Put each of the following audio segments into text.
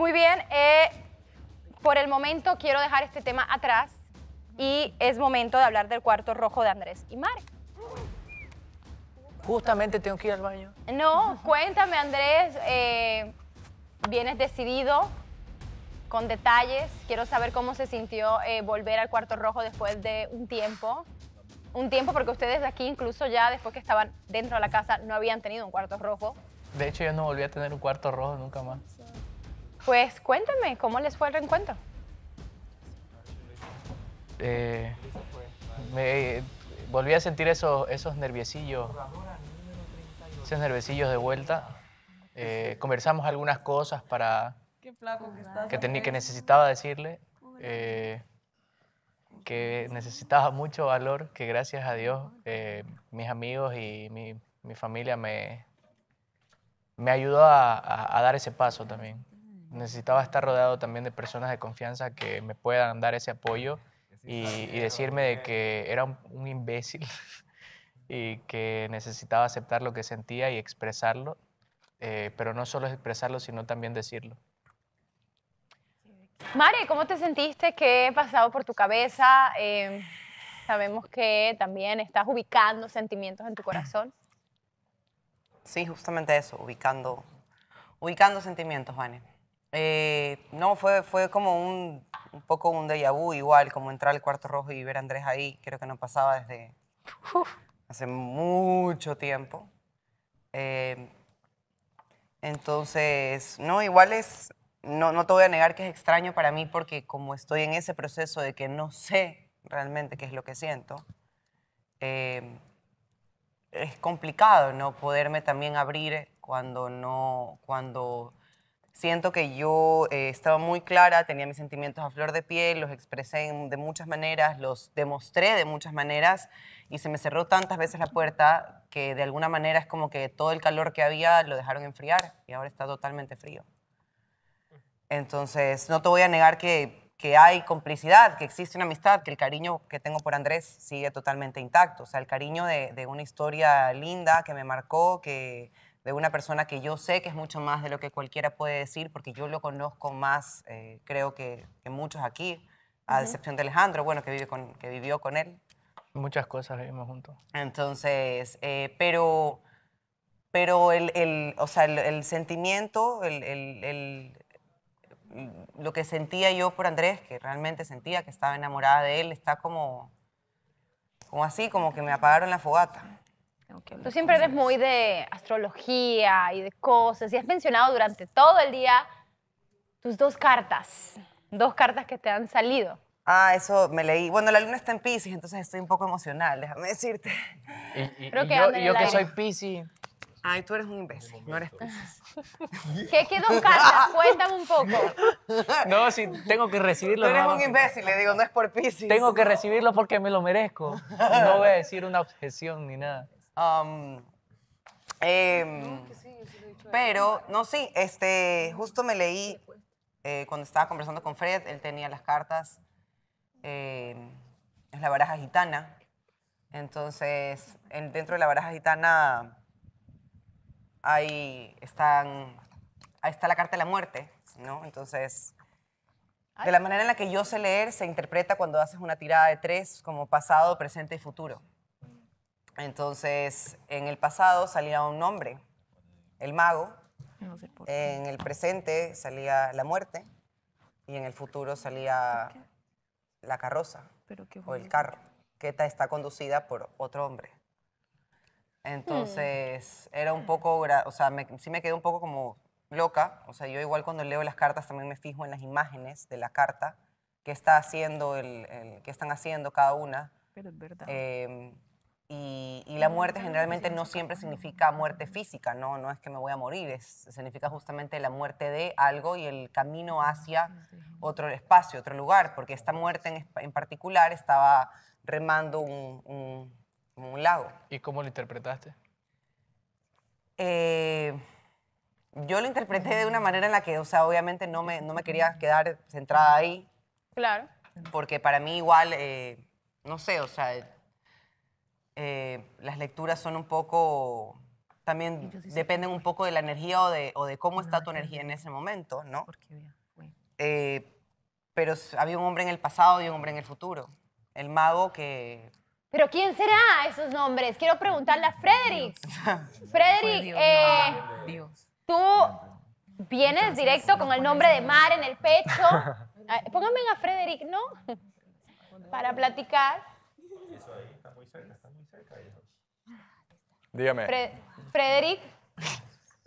Muy bien, eh, por el momento quiero dejar este tema atrás y es momento de hablar del cuarto rojo de Andrés y Mar. Justamente tengo que ir al baño. No, cuéntame Andrés, eh, vienes decidido, con detalles. Quiero saber cómo se sintió eh, volver al cuarto rojo después de un tiempo. Un tiempo porque ustedes aquí incluso ya después que estaban dentro de la casa no habían tenido un cuarto rojo. De hecho yo no volví a tener un cuarto rojo nunca más. Pues cuéntame, ¿cómo les fue el reencuentro? Eh, me, volví a sentir esos, esos esos nerviosillos de vuelta. Eh, conversamos algunas cosas para que, que, necesitaba decirle, eh, que necesitaba mucho valor, que gracias a Dios mis amigos y mi, familia me, me ayudó a dar ese paso también necesitaba estar rodeado también de personas de confianza que me puedan dar ese apoyo y, decirme de que era un, imbécil y que necesitaba aceptar lo que sentía y expresarlo, eh, pero no solo expresarlo, sino también decirlo. Mari, ¿cómo te sentiste? ¿Qué ha pasado por tu cabeza? Em, sabemos que también estás ubicando sentimientos en tu corazón. Sí, justamente eso, ubicando, ubicando sentimientos, Vane. Eh, no, fue, fue como un, poco un déjà vu igual, como entrar al cuarto rojo y ver a Andrés ahí, creo que no pasaba desde hace mucho tiempo. Eh, entonces, no, igual es, no, no te voy a negar que es extraño para mí porque como estoy en ese proceso de que no sé realmente qué es lo que siento, eh, es complicado no poderme también abrir cuando no, cuando Siento que yo eh, estaba muy clara, tenía mis sentimientos a flor de piel, los expresé de muchas maneras, los demostré de muchas maneras y se me cerró tantas veces la puerta que de alguna manera es como que todo el calor que había lo dejaron enfriar y ahora está totalmente frío. Entonces, no te voy a negar que, hay complicidad, que existe una amistad, que el cariño que tengo por Andrés sigue totalmente intacto. O sea, el cariño de una historia linda que me marcó, que de una persona que yo sé que es mucho más de lo que cualquiera puede decir, porque yo lo conozco más, eh, creo que, muchos aquí, a excepción de Alejandro, bueno, que, vive que vivió con él. Muchas cosas vivimos juntos. Entonces, eh, pero, pero el, el, o sea, el, el sentimiento, lo que sentía yo por Andrés, que realmente sentía que estaba enamorada de él, está como, como así, como que me apagaron la fogata. Tú siempre eres muy de astrología y de cosas y has mencionado durante todo el día tus dos cartas, dos cartas que te han salido. Ah, eso me leí. Bueno, la luna está en Pisces, entonces estoy un poco emocional, déjame decirte. Eh, eh, Creo eh, que yo, que soy Pisces. Ay, tú eres un imbécil, no eres Pisces. ¿Qué, qué dos cartas? Cuéntame un poco. No, si tengo que recibirlo. Tú eres un imbécil, le digo, no es por Pisces. Tengo que recibirlo porque me lo merezco. No voy a decir una objeción ni nada. Em, pero, no, sí, este, justo me leí eh, cuando estaba conversando con Fred, él tenía las cartas, es em, la baraja gitana. Entonces, dentro de la baraja gitana ahí, están, ahí está la carta de la muerte, ¿no? Entonces, de la manera en la que yo sé leer, se interpreta cuando haces una tirada de tres como pasado, presente y futuro. Entonces, en el pasado salía un hombre, el mago. En el presente salía la muerte y en el futuro salía la carroza ¿Pero o el carro, que está conducida por otro hombre. Entonces, era un poco, o sea, me, sí me quedé un poco como loca. O sea, yo igual cuando leo las cartas también me fijo en las imágenes de la carta, que está haciendo, el, están haciendo cada una. Pero es verdad. Em, y, la muerte generalmente no siempre significa muerte física, ¿no? no es que me voy a morir, es, significa justamente la muerte de algo y el camino hacia otro espacio, otro lugar, porque esta muerte en, en particular estaba remando un, un, lago. ¿Y cómo lo interpretaste? Eh, yo lo interpreté de una manera en la que, o sea, obviamente no me, no me quería quedar centrada ahí. Claro. Porque para mí igual, eh, no sé, o sea eh, las lecturas son un poco, también dependen un poco de la energía o de, cómo está tu energía en ese momento, ¿no? Eh, pero había un hombre en el pasado y un hombre en el futuro. El mago que... ¿Pero quién será esos nombres? Quiero preguntarle a Frederick. Frederick, eh, tú vienes directo con el nombre de Mar en el pecho. Ah, Pónganme a Frederick, ¿no? Para platicar. Dígame.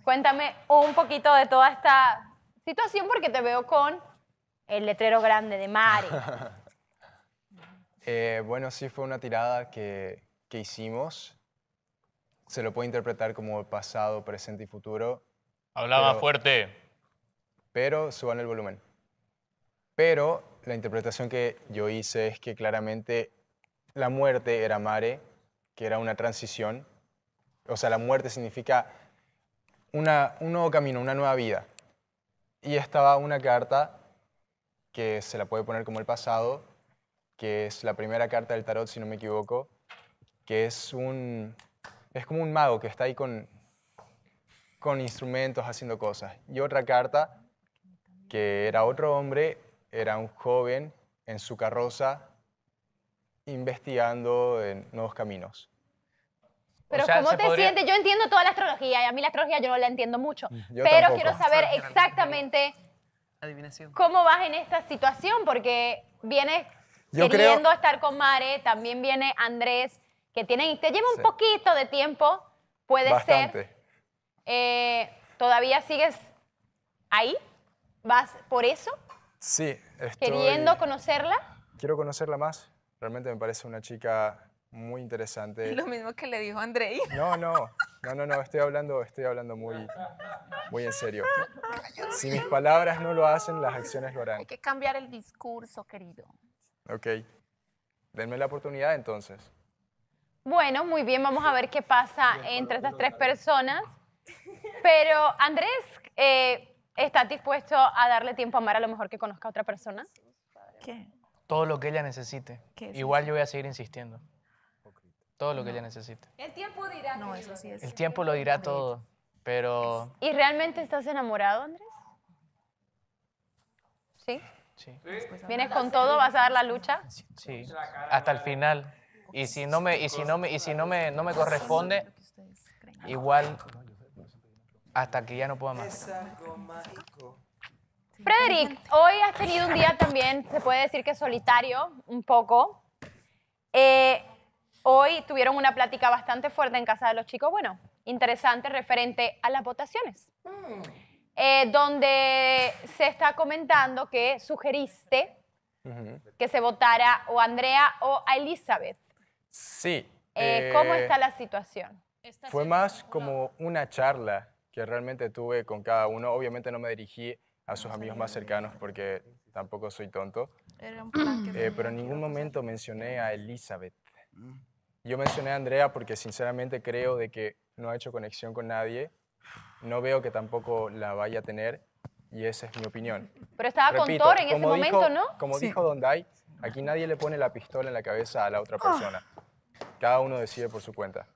cuéntame un poquito de toda esta situación porque te veo con el letrero grande de Mare. Eh, bueno, sí fue una tirada que, hicimos. Se lo puede interpretar como pasado, presente y futuro. Hablaba fuerte. Pero suban el volumen. Pero la interpretación que yo hice es que claramente la muerte era Mare, que era una transición o sea, la muerte significa un nuevo camino, una nueva vida. Y estaba una carta que se la puede poner como el pasado, que es la primera carta del tarot, si no me equivoco, que es, un, es como un mago que está ahí con, con instrumentos haciendo cosas. Y otra carta, que era otro hombre, era un joven en su carroza investigando en nuevos caminos. Pero ¿cómo te sientes? Yo entiendo toda la astrología y a mí la astrología yo no la entiendo mucho. pero quiero saber exactamente Adivinación. cómo vas en esta situación porque vienes queriendo estar con Mare, también viene Andrés, que tienen, te lleva un poquito de tiempo, puede ser. Eh, ¿Todavía sigues ahí? ¿Vas por eso? Sí. Estoy... ¿Queriendo conocerla? Quiero conocerla más. Realmente me parece una chica muy interesante. Lo mismo que le dijo Andrei. No, no, no, no, no, estoy hablando, estoy hablando muy, muy en serio. Si mis palabras no lo hacen, las acciones lo harán. Hay que cambiar el discurso, querido. Ok, denme la oportunidad entonces. Bueno, muy bien, vamos a ver qué pasa entre estas tres personas. Pero Andrés, eh, ¿estás dispuesto a darle tiempo a Mara a lo mejor que conozca a otra persona? ¿Qué? Todo lo que ella necesite. Igual yo voy a seguir insistiendo todo lo que ella necesita. El tiempo dirá. No, eso sí es. El tiempo lo dirá todo, pero... ¿Y realmente estás enamorado, Andrés? ¿Sí? Sí. ¿Vienes con todo? ¿Vas a dar la lucha? Sí, hasta el final. Y si no me, y si no me, y si no me, no me corresponde, igual hasta que ya no pueda más. Frederick, hoy has tenido un día también, se puede decir que solitario, un poco. Eh, Hoy tuvieron una plática bastante fuerte en casa de los chicos, bueno, interesante referente a las votaciones, mm. eh, donde se está comentando que sugeriste que se votara o Andrea o a Elizabeth. Sí. Eh, eh, ¿Cómo está la situación? Fue más como una charla que realmente tuve con cada uno. Obviamente no me dirigí a sus amigos más cercanos porque tampoco soy tonto. pero en ningún momento mencioné a Elizabeth. Mm. Yo mencioné a Andrea porque sinceramente creo de que no ha hecho conexión con nadie. No veo que tampoco la vaya a tener y esa es mi opinión. Pero estaba con Thor en ese momento, ¿no? Como dijo Donday, aquí nadie le pone la pistola en la cabeza a la otra ah. persona. Cada uno decide por su cuenta.